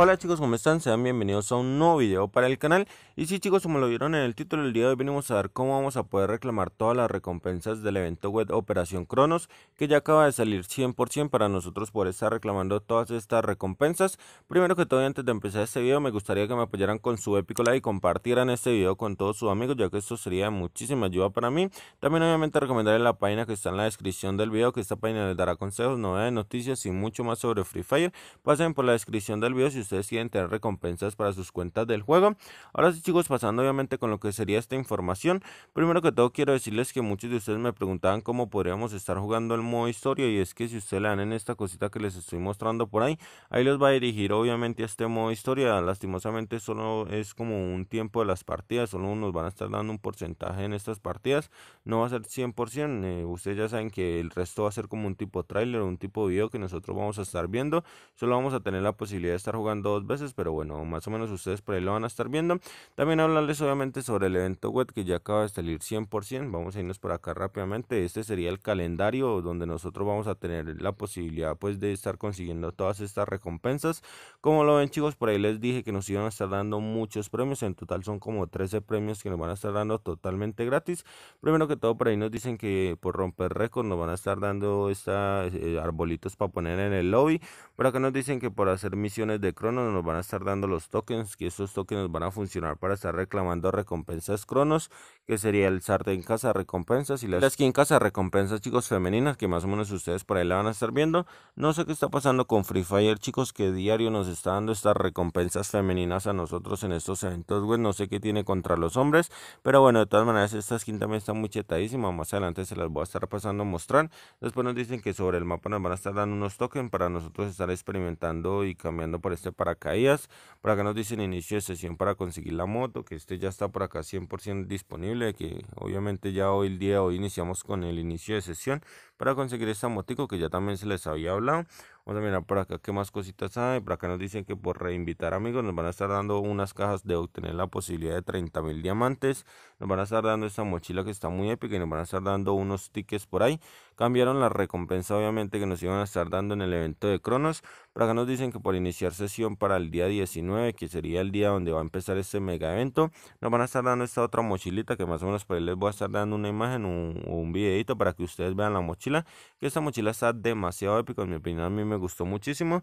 Hola chicos, ¿cómo están? Sean bienvenidos a un nuevo video para el canal. Y sí chicos, como lo vieron en el título, del día de hoy venimos a ver cómo vamos a poder reclamar todas las recompensas del evento web Operación Cronos, que ya acaba de salir 100% para nosotros por estar reclamando todas estas recompensas. Primero que todo, antes de empezar este video, me gustaría que me apoyaran con su épico like y compartieran este video con todos sus amigos, ya que esto sería muchísima ayuda para mí. También obviamente recomendaré la página que está en la descripción del video, que esta página les dará consejos, novedades, noticias y mucho más sobre Free Fire. Pasen por la descripción del video si ustedes quieren tener recompensas para sus cuentas del juego. Ahora sí chicos, pasando obviamente con lo que sería esta información. Primero que todo quiero decirles que muchos de ustedes me preguntaban cómo podríamos estar jugando el modo historia. Y es que si ustedes le dan en esta cosita que les estoy mostrando por ahí, ahí los va a dirigir obviamente a este modo historia. Lastimosamente solo es como un tiempo de las partidas, solo nos van a estar dando un porcentaje en estas partidas. No va a ser 100%, eh, ustedes ya saben que el resto va a ser como un tipo trailer, un tipo video que nosotros vamos a estar viendo. Solo vamos a tener la posibilidad de estar jugando dos veces, pero bueno, más o menos ustedes por ahí lo van a estar viendo. También hablarles obviamente sobre el evento web que ya acaba de salir 100%. Vamos a irnos por acá rápidamente. Este sería el calendario donde nosotros vamos a tener la posibilidad pues de estar consiguiendo todas estas recompensas. Como lo ven chicos, por ahí les dije que nos iban a estar dando muchos premios. En total son como 13 premios que nos van a estar dando totalmente gratis. Primero que todo, por ahí nos dicen que por romper récord nos van a estar dando estos eh, arbolitos para poner en el lobby. pero acá nos dicen que por hacer misiones de cross nos van a estar dando los tokens, que esos tokens van a funcionar para estar reclamando recompensas cronos, que sería el sartén en casa recompensas y las skin casa recompensas, chicos, femeninas, que más o menos ustedes por ahí la van a estar viendo. No sé qué está pasando con Free Fire, chicos, que diario nos está dando estas recompensas femeninas a nosotros en estos eventos pues No sé qué tiene contra los hombres, pero bueno, de todas maneras, esta skin también está muy chetadísima. Más adelante se las voy a estar pasando a mostrar. Después nos dicen que sobre el mapa nos van a estar dando unos tokens para nosotros estar experimentando y cambiando por este para paracaídas. para acá nos dicen inicio de sesión para conseguir la moto, que este ya está por acá 100% disponible, que obviamente ya hoy el día hoy iniciamos con el inicio de sesión para conseguir esta motico que ya también se les había hablado. Vamos a mirar por acá qué más cositas hay. para acá nos dicen que por reinvitar amigos nos van a estar dando unas cajas de obtener la posibilidad de 30.000 mil diamantes. Nos van a estar dando esta mochila que está muy épica y nos van a estar dando unos tickets por ahí cambiaron la recompensa obviamente que nos iban a estar dando en el evento de Cronos, pero acá nos dicen que por iniciar sesión para el día 19, que sería el día donde va a empezar este mega evento, nos van a estar dando esta otra mochilita que más o menos por ahí les voy a estar dando una imagen o un, videito para que ustedes vean la mochila, que esta mochila está demasiado épica, en mi opinión a mí me gustó muchísimo.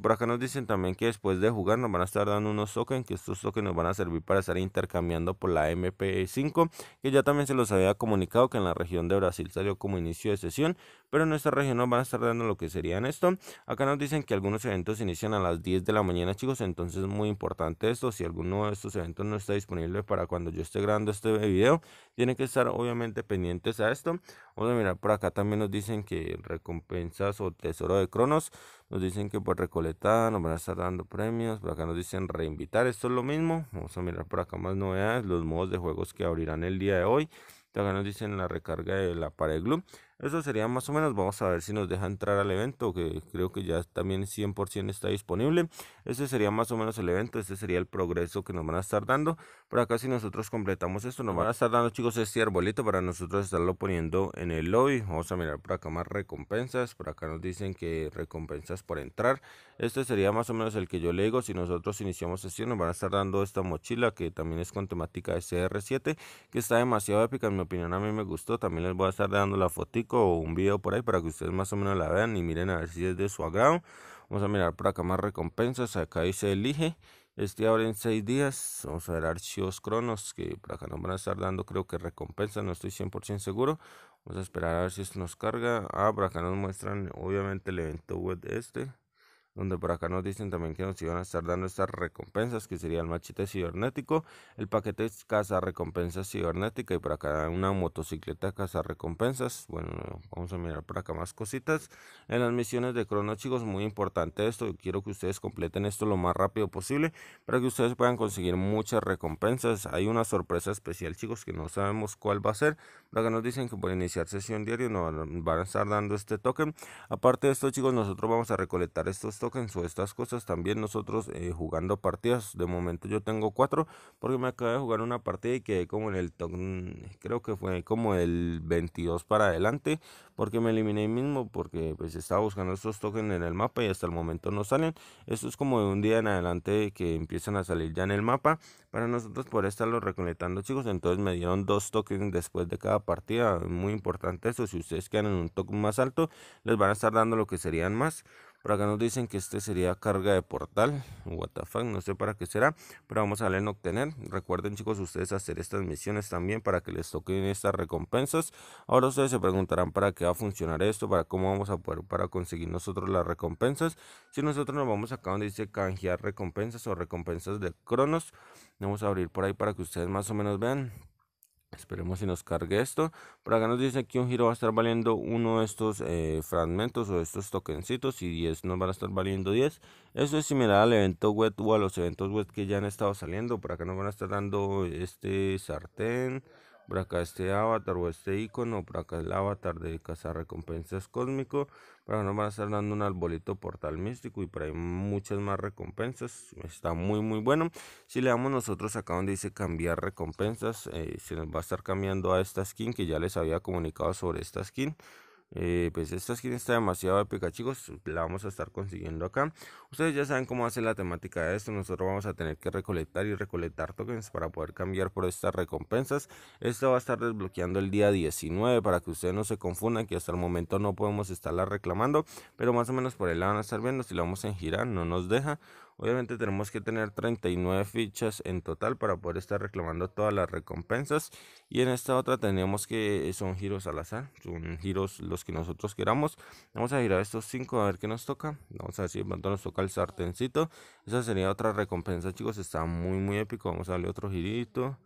por acá nos dicen también que después de jugar nos van a estar dando unos tokens, que estos tokens nos van a servir para estar intercambiando por la MP5, que ya también se los había comunicado que en la región de Brasil salió como inicio de sesión, pero en nuestra región nos van a estar dando lo que serían esto. Acá nos dicen que algunos eventos inician a las 10 de la mañana, chicos, entonces es muy importante esto. Si alguno de estos eventos no está disponible para cuando yo esté grabando este video, tienen que estar obviamente pendientes a esto. Vamos a mirar por acá también nos dicen que recompensas o tesoro de Cronos. Nos dicen que por recolectada nos van a estar dando premios. Por acá nos dicen reinvitar. Esto es lo mismo. Vamos a mirar por acá más novedades. Los modos de juegos que abrirán el día de hoy. Acá nos dicen la recarga de la pared gloom, eso sería más o menos. Vamos a ver si nos deja entrar al evento, que creo que ya también 100% está disponible. Ese sería más o menos el evento, ese sería el progreso que nos van a estar dando. Por acá si nosotros completamos esto, nos van a estar dando chicos este arbolito para nosotros estarlo poniendo en el lobby. Vamos a mirar por acá más recompensas. Por acá nos dicen que recompensas por entrar. Este sería más o menos el que yo le Si nosotros iniciamos sesión, nos van a estar dando esta mochila que también es con temática sr 7 que está demasiado épica en mi opinión. A mí me gustó. También les voy a estar dando la fotito o un video por ahí para que ustedes más o menos la vean y miren a ver si es de su agrado. Vamos a mirar por acá más recompensas. Acá dice elige. Este abre en 6 días. Vamos a ver archivos cronos que por acá nos van a estar dando creo que recompensas. No estoy 100% seguro. Vamos a esperar a ver si esto nos carga. Ah, por acá nos muestran obviamente el evento web este donde por acá nos dicen también que nos iban a estar dando estas recompensas, que sería el machete cibernético, el paquete casa recompensas cibernética y por acá una motocicleta casa recompensas. Bueno, vamos a mirar por acá más cositas. En las misiones de Crono, chicos, muy importante esto. quiero que ustedes completen esto lo más rápido posible para que ustedes puedan conseguir muchas recompensas. Hay una sorpresa especial, chicos, que no sabemos cuál va a ser. Por acá nos dicen que por iniciar sesión diario nos van a estar dando este token. Aparte de esto, chicos, nosotros vamos a recolectar estos tokens o estas cosas también nosotros eh, jugando partidas. De momento yo tengo cuatro porque me acabé de jugar una partida y quedé como en el token, mm, creo que fue como el 22 para adelante porque me eliminé mismo porque pues estaba buscando estos tokens en el mapa y hasta el momento no salen. Esto es como de un día en adelante que empiezan a salir ya en el mapa para nosotros poder estarlo recolectando chicos. Entonces me dieron dos tokens después de cada partida. Muy importante eso. Si ustedes quedan en un token más alto les van a estar dando lo que serían más. Por acá nos dicen que este sería carga de portal. What the no sé para qué será. Pero vamos a darle en obtener. Recuerden chicos ustedes hacer estas misiones también para que les toquen estas recompensas. Ahora ustedes se preguntarán para qué va a funcionar esto. Para cómo vamos a poder para conseguir nosotros las recompensas. Si nosotros nos vamos acá donde dice canjear recompensas o recompensas de cronos. Vamos a abrir por ahí para que ustedes más o menos vean. Esperemos si nos cargue esto. Por acá nos dice que un giro va a estar valiendo uno de estos eh, fragmentos o estos tokencitos y 10 nos van a estar valiendo 10. Eso es similar al evento web o a los eventos web que ya han estado saliendo. Por acá nos van a estar dando este sartén acá este avatar o este icono, acá el avatar de recompensas cósmico. para nos van a estar dando un arbolito portal místico y para ahí muchas más recompensas. Está muy muy bueno. Si le damos nosotros acá donde dice cambiar recompensas, eh, se nos va a estar cambiando a esta skin que ya les había comunicado sobre esta skin. Eh, pues esta skin está demasiado épica chicos, la vamos a estar consiguiendo acá. Ustedes ya saben cómo hace la temática de esto, nosotros vamos a tener que recolectar y recolectar tokens para poder cambiar por estas recompensas. Esto va a estar desbloqueando el día 19 para que ustedes no se confundan que hasta el momento no podemos estarla reclamando, pero más o menos por ahí la van a estar viendo, si la vamos en girar no nos deja. Obviamente tenemos que tener 39 fichas en total para poder estar reclamando todas las recompensas. Y en esta otra tenemos que eh, son giros al azar, son giros los que nosotros queramos. Vamos a girar estos 5 a ver qué nos toca. Vamos a ver si pronto nos toca el sartencito. Esa sería otra recompensa, chicos. Está muy, muy épico. Vamos a darle otro girito.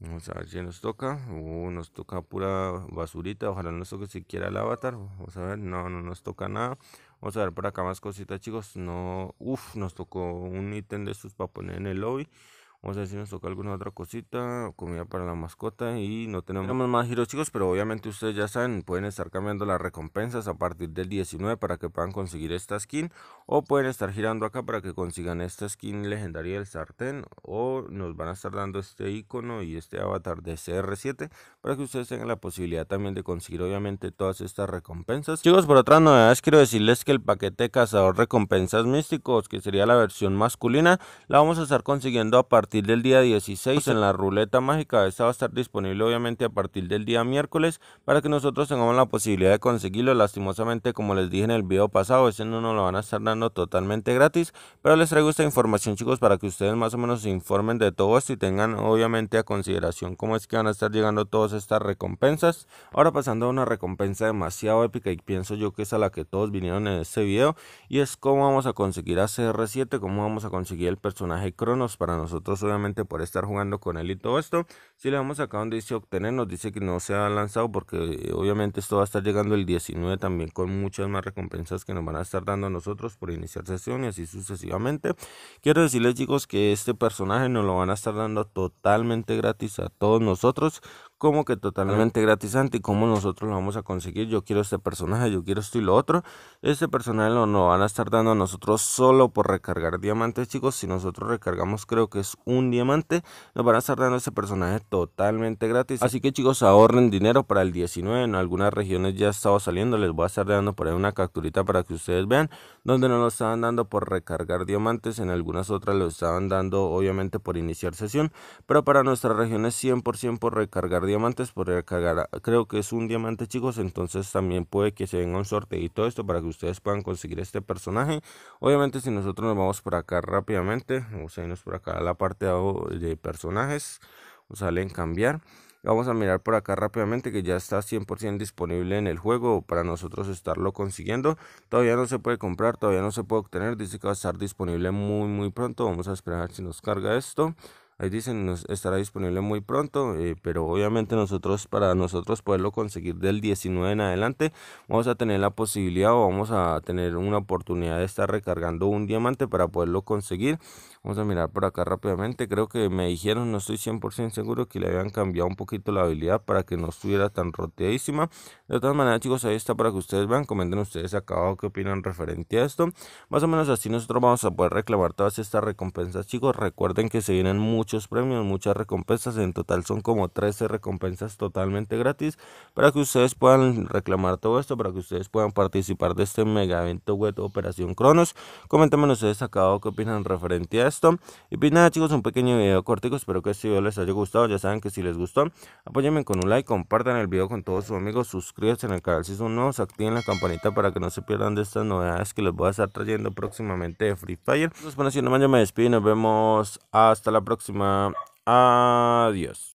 Vamos a ver si nos toca. Uh, nos toca pura basurita. Ojalá no nos toque siquiera el avatar. Vamos a ver. No, no nos toca nada. Vamos a ver por acá más cositas, chicos. No, uff, nos tocó un ítem de sus para poner en el lobby. Vamos a ver si nos toca alguna otra cosita, comida para la mascota y no tenemos, más giros chicos, pero obviamente ustedes ya saben, pueden estar cambiando las recompensas a partir del 19 para que puedan conseguir esta skin o pueden estar girando acá para que consigan esta skin legendaria del sartén o nos van a estar dando este icono y este avatar de CR7 para que ustedes tengan la posibilidad también de conseguir obviamente todas estas recompensas. Chicos, por otras novedades quiero decirles que el paquete cazador recompensas místicos, que sería la versión masculina, la vamos a estar consiguiendo a partir del día 16 en la ruleta mágica. Esta va a estar disponible obviamente a partir del día miércoles para que nosotros tengamos la posibilidad de conseguirlo. Lastimosamente, como les dije en el video pasado, ese no nos lo van a estar dando totalmente gratis. Pero les traigo esta información chicos para que ustedes más o menos se informen de todo esto y tengan obviamente a consideración cómo es que van a estar llegando todas estas recompensas. Ahora pasando a una recompensa demasiado épica y pienso yo que es a la que todos vinieron en este video y es cómo vamos a conseguir a CR7, cómo vamos a conseguir el personaje Cronos para nosotros obviamente por estar jugando con él y todo esto. Si le vamos acá donde dice obtener, nos dice que no se ha lanzado porque eh, obviamente esto va a estar llegando el 19 también con muchas más recompensas que nos van a estar dando a nosotros por iniciar sesión y así sucesivamente. Quiero decirles chicos que este personaje nos lo van a estar dando totalmente gratis a todos nosotros como que totalmente gratisante y cómo nosotros lo vamos a conseguir. Yo quiero este personaje, yo quiero esto y lo otro. Este personaje lo no van a estar dando a nosotros solo por recargar diamantes, chicos. Si nosotros recargamos, creo que es un diamante, nos van a estar dando este personaje totalmente gratis. Así que, chicos, ahorren dinero para el 19. En algunas regiones ya estaba saliendo. Les voy a estar dando por ahí una capturita para que ustedes vean donde no lo estaban dando por recargar diamantes. En algunas otras lo estaban dando, obviamente, por iniciar sesión. Pero para nuestras regiones, 100% por recargar diamantes diamantes por cargar Creo que es un diamante, chicos. Entonces también puede que se venga un sorteo y todo esto para que ustedes puedan conseguir este personaje. Obviamente, si nosotros nos vamos por acá rápidamente, vamos a irnos por acá a la parte de personajes. Salen cambiar. Vamos a mirar por acá rápidamente que ya está 100% disponible en el juego para nosotros estarlo consiguiendo. Todavía no se puede comprar, todavía no se puede obtener. Dice que va a estar disponible muy muy pronto. Vamos a esperar si nos carga esto. Ahí dicen, nos estará disponible muy pronto, eh, pero obviamente nosotros, para nosotros poderlo conseguir del 19 en adelante, vamos a tener la posibilidad o vamos a tener una oportunidad de estar recargando un diamante para poderlo conseguir. Vamos a mirar por acá rápidamente. Creo que me dijeron, no estoy 100% seguro, que le habían cambiado un poquito la habilidad para que no estuviera tan roteadísima. De todas maneras, chicos, ahí está para que ustedes vean. Comenten ustedes acá abajo qué opinan referente a esto. Más o menos así nosotros vamos a poder reclamar todas estas recompensas, chicos. Recuerden que se vienen muchas premios, muchas recompensas. En total son como 13 recompensas totalmente gratis para que ustedes puedan reclamar todo esto, para que ustedes puedan participar de este mega evento web Operación Cronos. Coméntenme ustedes acá abajo qué opinan referente a esto. Y pues nada chicos, un pequeño video cortico. Espero que este video les haya gustado. Ya saben que si les gustó, apóyenme con un like, compartan el video con todos sus amigos, suscríbanse en el canal si son nuevos, activen la campanita para que no se pierdan de estas novedades que les voy a estar trayendo próximamente de Free Fire. bueno, si me despido nos vemos hasta la próxima. Adiós.